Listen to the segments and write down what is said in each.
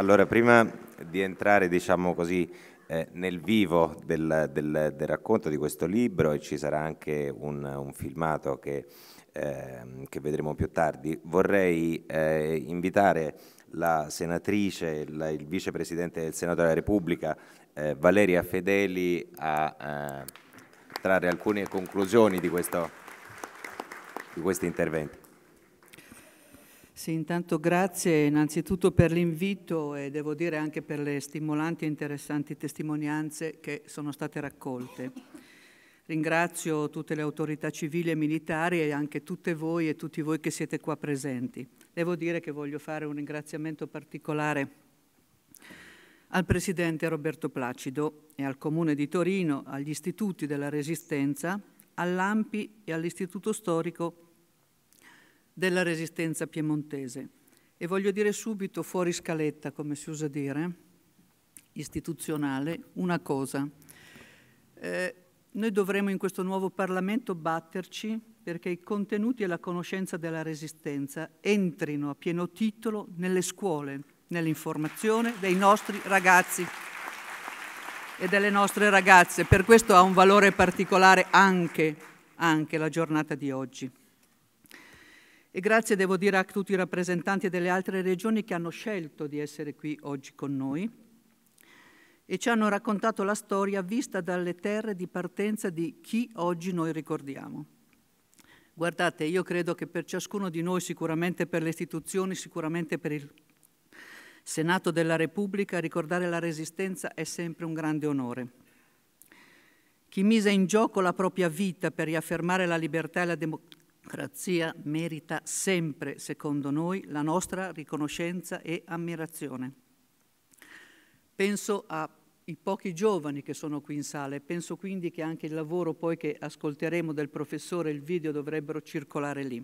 Allora, prima di entrare, diciamo così, eh, nel vivo del, del, del, racconto di questo libro, e ci sarà anche un, un filmato che, eh, che, vedremo più tardi, vorrei eh, invitare la senatrice, la, il vicepresidente del Senato della Repubblica, eh, Valeria Fedeli, a eh, trarre alcune conclusioni di questo, di questo intervento. Sì, intanto grazie innanzitutto per l'invito e devo dire anche per le stimolanti e interessanti testimonianze che sono state raccolte. Ringrazio tutte le autorità civili e militari e anche tutte voi e tutti voi che siete qua presenti. Devo dire che voglio fare un ringraziamento particolare al Presidente Roberto Placido e al Comune di Torino, agli istituti della Resistenza, all'AMPI e all'Istituto Storico della resistenza piemontese. E voglio dire subito, fuori scaletta, come si usa dire, istituzionale, una cosa. Eh, noi dovremo in questo nuovo Parlamento batterci perché i contenuti e la conoscenza della resistenza entrino a pieno titolo nelle scuole, nell'informazione dei nostri ragazzi e delle nostre ragazze. Per questo ha un valore particolare anche, anche la giornata di oggi. E grazie devo dire a tutti i rappresentanti delle altre regioni che hanno scelto di essere qui oggi con noi e ci hanno raccontato la storia vista dalle terre di partenza di chi oggi noi ricordiamo. Guardate, io credo che per ciascuno di noi, sicuramente per le istituzioni, sicuramente per il Senato della Repubblica, ricordare la Resistenza è sempre un grande onore. Chi mise in gioco la propria vita per riaffermare la libertà e la, democrazia democrazia merita sempre, secondo noi, la nostra riconoscenza e ammirazione. Penso ai pochi giovani che sono qui in sala e penso quindi che anche il lavoro poi che ascolteremo del professore, il video dovrebbero circolare lì.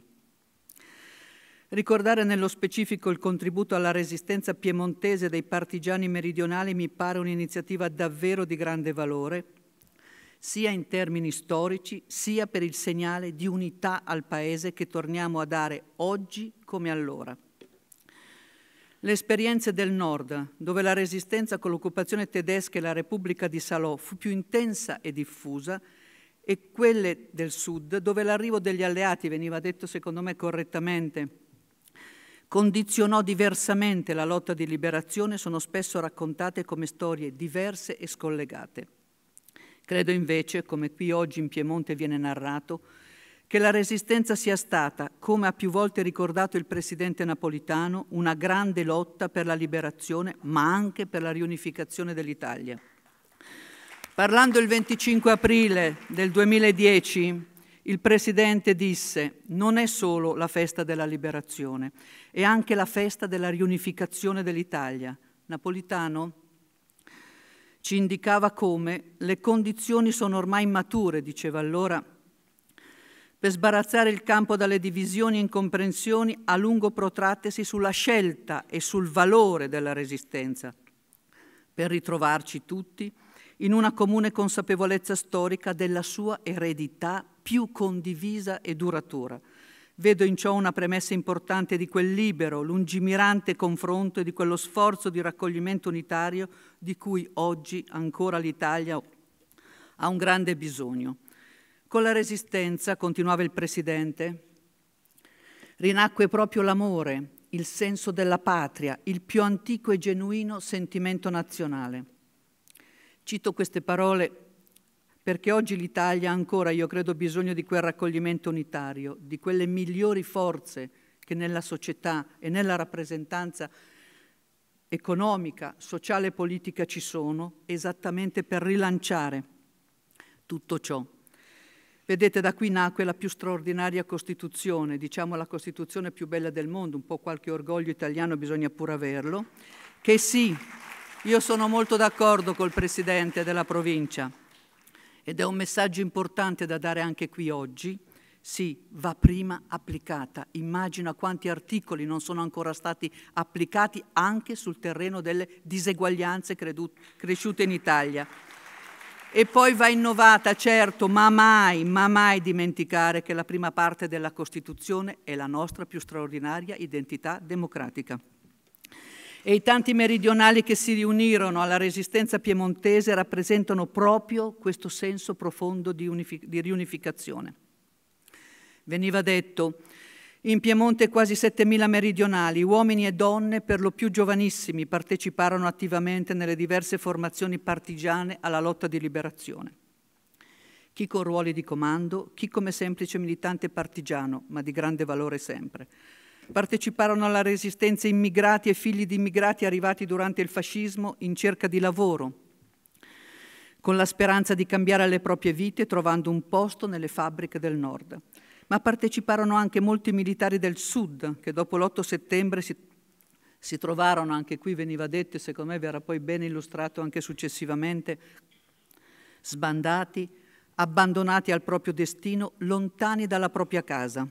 Ricordare nello specifico il contributo alla resistenza piemontese dei partigiani meridionali mi pare un'iniziativa davvero di grande valore sia in termini storici, sia per il segnale di unità al Paese che torniamo a dare oggi come allora. Le esperienze del Nord, dove la resistenza con l'occupazione tedesca e la Repubblica di Salò fu più intensa e diffusa, e quelle del Sud, dove l'arrivo degli alleati, veniva detto secondo me correttamente, condizionò diversamente la lotta di liberazione sono spesso raccontate come storie diverse e scollegate. Credo invece, come qui oggi in Piemonte viene narrato, che la resistenza sia stata, come ha più volte ricordato il presidente napolitano, una grande lotta per la liberazione, ma anche per la riunificazione dell'Italia. Parlando il 25 aprile del 2010, il presidente disse: Non è solo la festa della liberazione, è anche la festa della riunificazione dell'Italia. Napolitano? ci indicava come le condizioni sono ormai mature, diceva allora, per sbarazzare il campo dalle divisioni e incomprensioni a lungo protrattesi sulla scelta e sul valore della resistenza, per ritrovarci tutti in una comune consapevolezza storica della sua eredità più condivisa e duratura Vedo in ciò una premessa importante di quel libero, lungimirante confronto e di quello sforzo di raccoglimento unitario di cui oggi ancora l'Italia ha un grande bisogno. Con la resistenza, continuava il Presidente, rinacque proprio l'amore, il senso della patria, il più antico e genuino sentimento nazionale. Cito queste parole perché oggi l'Italia ha ancora, io credo, bisogno di quel raccoglimento unitario, di quelle migliori forze che nella società e nella rappresentanza economica, sociale e politica ci sono, esattamente per rilanciare tutto ciò. Vedete, da qui nacque la più straordinaria Costituzione, diciamo la Costituzione più bella del mondo, un po' qualche orgoglio italiano bisogna pur averlo, che sì, io sono molto d'accordo col Presidente della provincia, ed è un messaggio importante da dare anche qui oggi, sì, va prima applicata. Immagina quanti articoli non sono ancora stati applicati anche sul terreno delle diseguaglianze credute, cresciute in Italia. E poi va innovata, certo, ma mai, ma mai dimenticare che la prima parte della Costituzione è la nostra più straordinaria identità democratica e i tanti meridionali che si riunirono alla resistenza piemontese rappresentano proprio questo senso profondo di, di riunificazione. Veniva detto, in Piemonte quasi 7.000 meridionali, uomini e donne, per lo più giovanissimi, parteciparono attivamente nelle diverse formazioni partigiane alla lotta di liberazione. Chi con ruoli di comando, chi come semplice militante partigiano, ma di grande valore sempre. Parteciparono alla resistenza immigrati e figli di immigrati arrivati durante il fascismo in cerca di lavoro, con la speranza di cambiare le proprie vite trovando un posto nelle fabbriche del nord. Ma parteciparono anche molti militari del sud che dopo l'8 settembre si, si trovarono, anche qui veniva detto e secondo me verrà poi bene illustrato anche successivamente, sbandati, abbandonati al proprio destino, lontani dalla propria casa.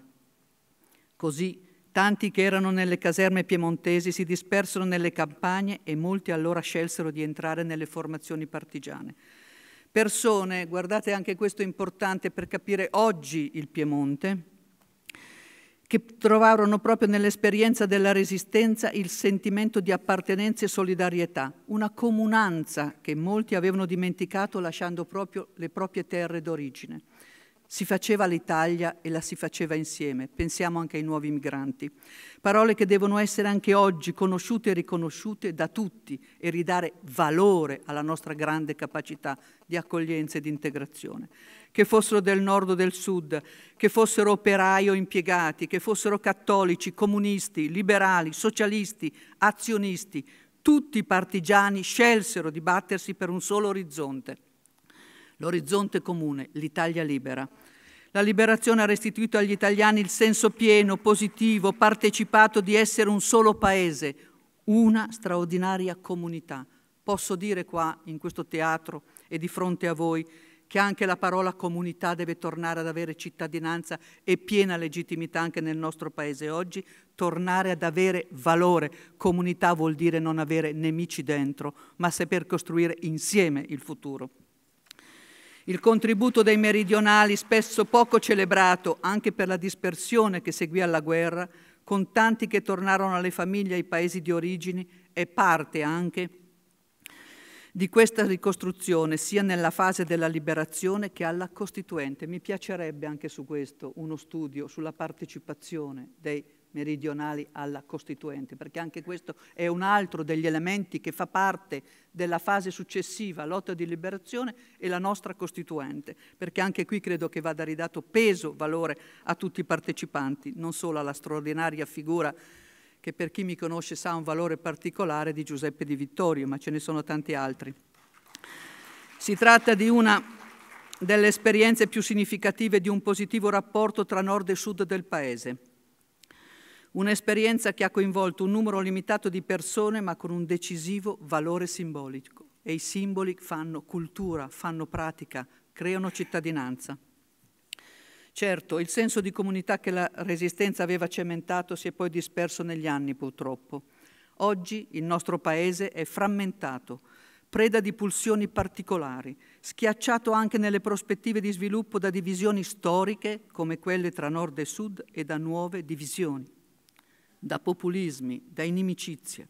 Così Tanti che erano nelle caserme piemontesi si dispersero nelle campagne e molti allora scelsero di entrare nelle formazioni partigiane. Persone, guardate anche questo è importante per capire oggi il Piemonte, che trovarono proprio nell'esperienza della resistenza il sentimento di appartenenza e solidarietà, una comunanza che molti avevano dimenticato lasciando proprio le proprie terre d'origine. Si faceva l'Italia e la si faceva insieme. Pensiamo anche ai nuovi migranti. Parole che devono essere anche oggi conosciute e riconosciute da tutti e ridare valore alla nostra grande capacità di accoglienza e di integrazione. Che fossero del nord o del sud, che fossero operai o impiegati, che fossero cattolici, comunisti, liberali, socialisti, azionisti, tutti i partigiani scelsero di battersi per un solo orizzonte, l'orizzonte comune, l'Italia libera. La liberazione ha restituito agli italiani il senso pieno, positivo, partecipato di essere un solo paese, una straordinaria comunità. Posso dire qua, in questo teatro e di fronte a voi, che anche la parola comunità deve tornare ad avere cittadinanza e piena legittimità anche nel nostro paese oggi, tornare ad avere valore. Comunità vuol dire non avere nemici dentro, ma saper costruire insieme il futuro. Il contributo dei meridionali, spesso poco celebrato anche per la dispersione che seguì alla guerra, con tanti che tornarono alle famiglie e ai paesi di origine, è parte anche di questa ricostruzione, sia nella fase della liberazione che alla costituente. Mi piacerebbe anche su questo uno studio sulla partecipazione dei meridionali alla Costituente, perché anche questo è un altro degli elementi che fa parte della fase successiva, lotta di liberazione e la nostra Costituente, perché anche qui credo che vada ridato peso, valore a tutti i partecipanti, non solo alla straordinaria figura che per chi mi conosce sa un valore particolare di Giuseppe di Vittorio, ma ce ne sono tanti altri. Si tratta di una delle esperienze più significative di un positivo rapporto tra nord e sud del Paese Un'esperienza che ha coinvolto un numero limitato di persone ma con un decisivo valore simbolico. E i simboli fanno cultura, fanno pratica, creano cittadinanza. Certo, il senso di comunità che la Resistenza aveva cementato si è poi disperso negli anni, purtroppo. Oggi il nostro Paese è frammentato, preda di pulsioni particolari, schiacciato anche nelle prospettive di sviluppo da divisioni storiche come quelle tra nord e sud e da nuove divisioni da populismi, da inimicizie.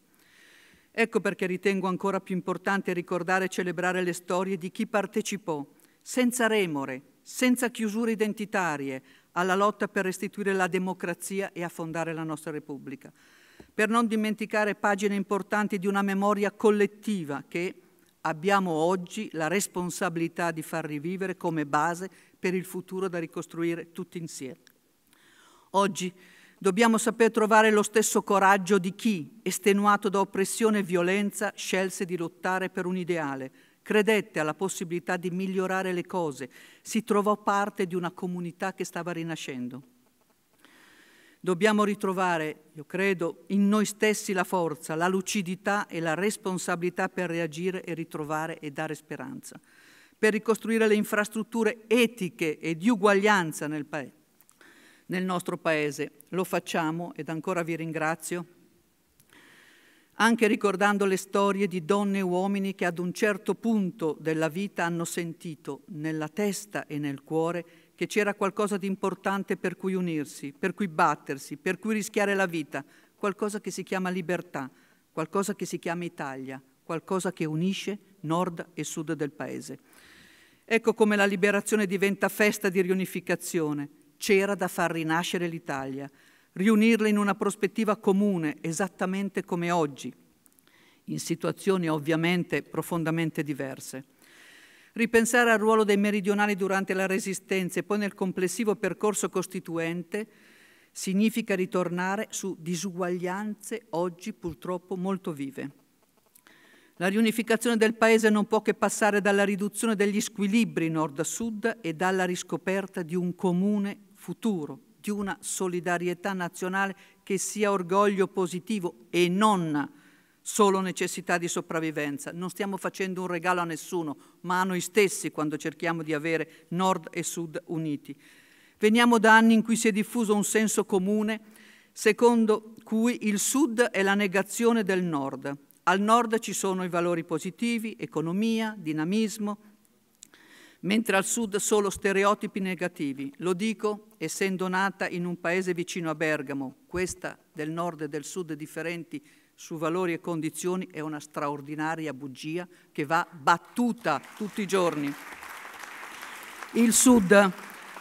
Ecco perché ritengo ancora più importante ricordare e celebrare le storie di chi partecipò, senza remore, senza chiusure identitarie, alla lotta per restituire la democrazia e affondare la nostra Repubblica. Per non dimenticare pagine importanti di una memoria collettiva che abbiamo oggi la responsabilità di far rivivere come base per il futuro da ricostruire tutti insieme. Oggi Dobbiamo saper trovare lo stesso coraggio di chi, estenuato da oppressione e violenza, scelse di lottare per un ideale, credette alla possibilità di migliorare le cose, si trovò parte di una comunità che stava rinascendo. Dobbiamo ritrovare, io credo, in noi stessi la forza, la lucidità e la responsabilità per reagire e ritrovare e dare speranza, per ricostruire le infrastrutture etiche e di uguaglianza nel Paese nel nostro Paese. Lo facciamo, ed ancora vi ringrazio, anche ricordando le storie di donne e uomini che ad un certo punto della vita hanno sentito nella testa e nel cuore che c'era qualcosa di importante per cui unirsi, per cui battersi, per cui rischiare la vita, qualcosa che si chiama libertà, qualcosa che si chiama Italia, qualcosa che unisce nord e sud del paese. Ecco come la liberazione diventa festa di riunificazione, c'era da far rinascere l'Italia, riunirla in una prospettiva comune, esattamente come oggi, in situazioni ovviamente profondamente diverse. Ripensare al ruolo dei meridionali durante la Resistenza e poi nel complessivo percorso costituente significa ritornare su disuguaglianze oggi purtroppo molto vive. La riunificazione del Paese non può che passare dalla riduzione degli squilibri nord-sud e dalla riscoperta di un comune futuro, di una solidarietà nazionale che sia orgoglio positivo e non solo necessità di sopravvivenza. Non stiamo facendo un regalo a nessuno, ma a noi stessi quando cerchiamo di avere nord e sud uniti. Veniamo da anni in cui si è diffuso un senso comune secondo cui il sud è la negazione del nord. Al nord ci sono i valori positivi, economia, dinamismo, mentre al sud solo stereotipi negativi. Lo dico essendo nata in un paese vicino a Bergamo, questa del nord e del sud differenti su valori e condizioni è una straordinaria bugia che va battuta tutti i giorni. Il sud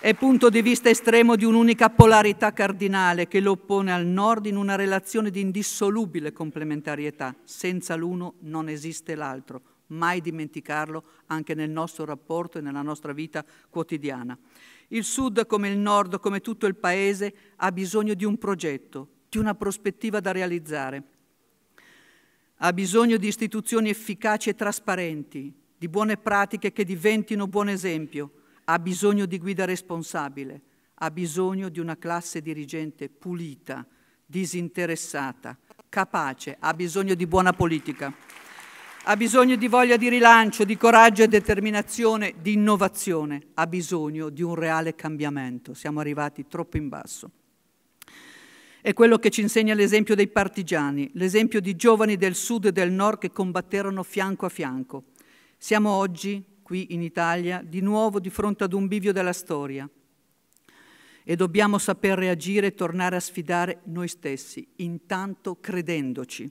è punto di vista estremo di un'unica polarità cardinale che lo oppone al nord in una relazione di indissolubile complementarietà. Senza l'uno non esiste l'altro mai dimenticarlo anche nel nostro rapporto e nella nostra vita quotidiana. Il Sud, come il Nord, come tutto il Paese, ha bisogno di un progetto, di una prospettiva da realizzare. Ha bisogno di istituzioni efficaci e trasparenti, di buone pratiche che diventino buon esempio. Ha bisogno di guida responsabile, ha bisogno di una classe dirigente pulita, disinteressata, capace, ha bisogno di buona politica ha bisogno di voglia di rilancio, di coraggio e determinazione, di innovazione, ha bisogno di un reale cambiamento. Siamo arrivati troppo in basso. È quello che ci insegna l'esempio dei partigiani, l'esempio di giovani del sud e del nord che combatterono fianco a fianco. Siamo oggi, qui in Italia, di nuovo di fronte ad un bivio della storia e dobbiamo saper reagire e tornare a sfidare noi stessi, intanto credendoci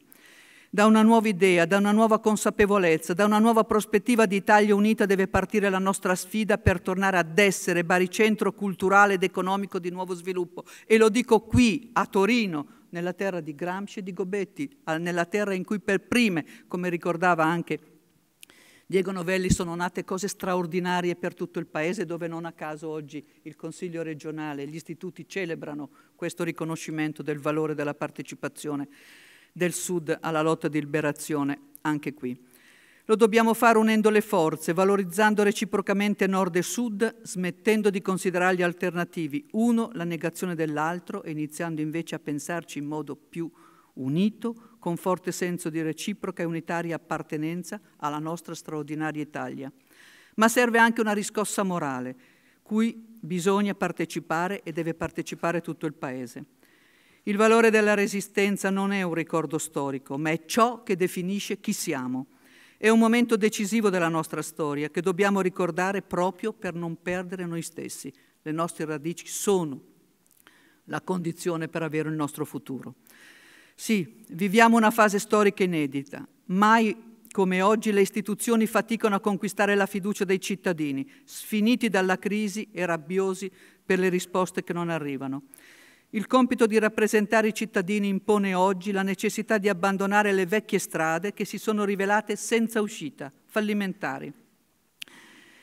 da una nuova idea, da una nuova consapevolezza, da una nuova prospettiva di Italia unita deve partire la nostra sfida per tornare ad essere baricentro culturale ed economico di nuovo sviluppo. E lo dico qui, a Torino, nella terra di Gramsci e di Gobetti, nella terra in cui per prime, come ricordava anche Diego Novelli sono nate cose straordinarie per tutto il Paese dove non a caso oggi il Consiglio regionale e gli istituti celebrano questo riconoscimento del valore della partecipazione del Sud alla lotta di liberazione, anche qui. Lo dobbiamo fare unendo le forze, valorizzando reciprocamente nord e sud, smettendo di considerarli alternativi, uno la negazione dell'altro e iniziando invece a pensarci in modo più unito, con forte senso di reciproca e unitaria appartenenza alla nostra straordinaria Italia. Ma serve anche una riscossa morale, cui bisogna partecipare e deve partecipare tutto il Paese. Il valore della resistenza non è un ricordo storico, ma è ciò che definisce chi siamo. È un momento decisivo della nostra storia che dobbiamo ricordare proprio per non perdere noi stessi. Le nostre radici sono la condizione per avere il nostro futuro. Sì, viviamo una fase storica inedita. Mai come oggi le istituzioni faticano a conquistare la fiducia dei cittadini, sfiniti dalla crisi e rabbiosi per le risposte che non arrivano. Il compito di rappresentare i cittadini impone oggi la necessità di abbandonare le vecchie strade che si sono rivelate senza uscita, fallimentari.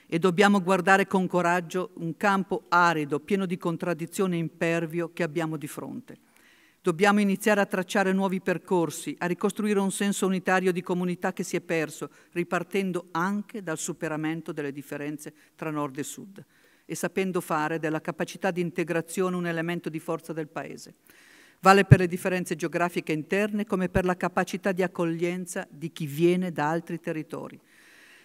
E dobbiamo guardare con coraggio un campo arido, pieno di contraddizioni e impervio che abbiamo di fronte. Dobbiamo iniziare a tracciare nuovi percorsi, a ricostruire un senso unitario di comunità che si è perso, ripartendo anche dal superamento delle differenze tra nord e sud e sapendo fare della capacità di integrazione un elemento di forza del Paese. Vale per le differenze geografiche interne come per la capacità di accoglienza di chi viene da altri territori,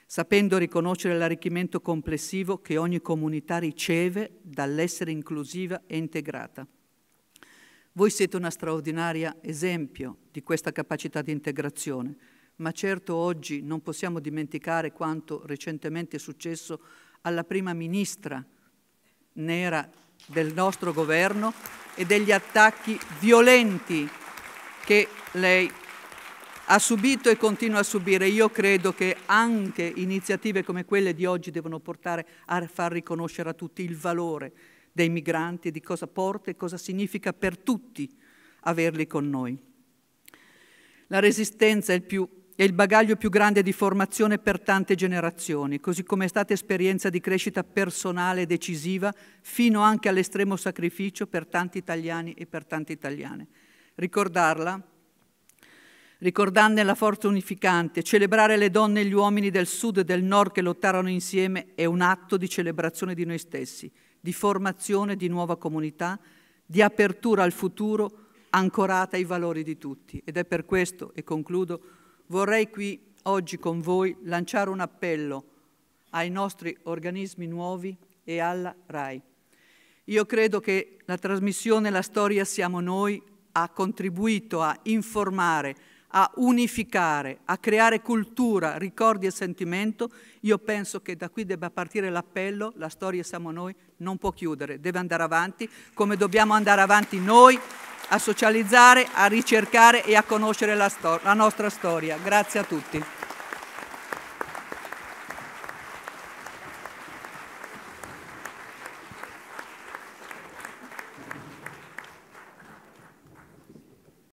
sapendo riconoscere l'arricchimento complessivo che ogni comunità riceve dall'essere inclusiva e integrata. Voi siete una straordinaria esempio di questa capacità di integrazione, ma certo oggi non possiamo dimenticare quanto recentemente è successo alla prima ministra nera del nostro governo e degli attacchi violenti che lei ha subito e continua a subire. Io credo che anche iniziative come quelle di oggi devono portare a far riconoscere a tutti il valore dei migranti e di cosa porta e cosa significa per tutti averli con noi. La resistenza è il più è il bagaglio più grande di formazione per tante generazioni, così come è stata esperienza di crescita personale decisiva fino anche all'estremo sacrificio per tanti italiani e per tante italiane. Ricordarla, ricordarne la forza unificante, celebrare le donne e gli uomini del sud e del nord che lottarono insieme è un atto di celebrazione di noi stessi, di formazione di nuova comunità, di apertura al futuro ancorata ai valori di tutti. Ed è per questo, e concludo, vorrei qui oggi con voi lanciare un appello ai nostri organismi nuovi e alla RAI. Io credo che la trasmissione La Storia Siamo Noi ha contribuito a informare, a unificare, a creare cultura, ricordi e sentimento, io penso che da qui debba partire l'appello, la storia siamo noi, non può chiudere, deve andare avanti, come dobbiamo andare avanti noi a socializzare, a ricercare e a conoscere la, la nostra storia. Grazie a tutti.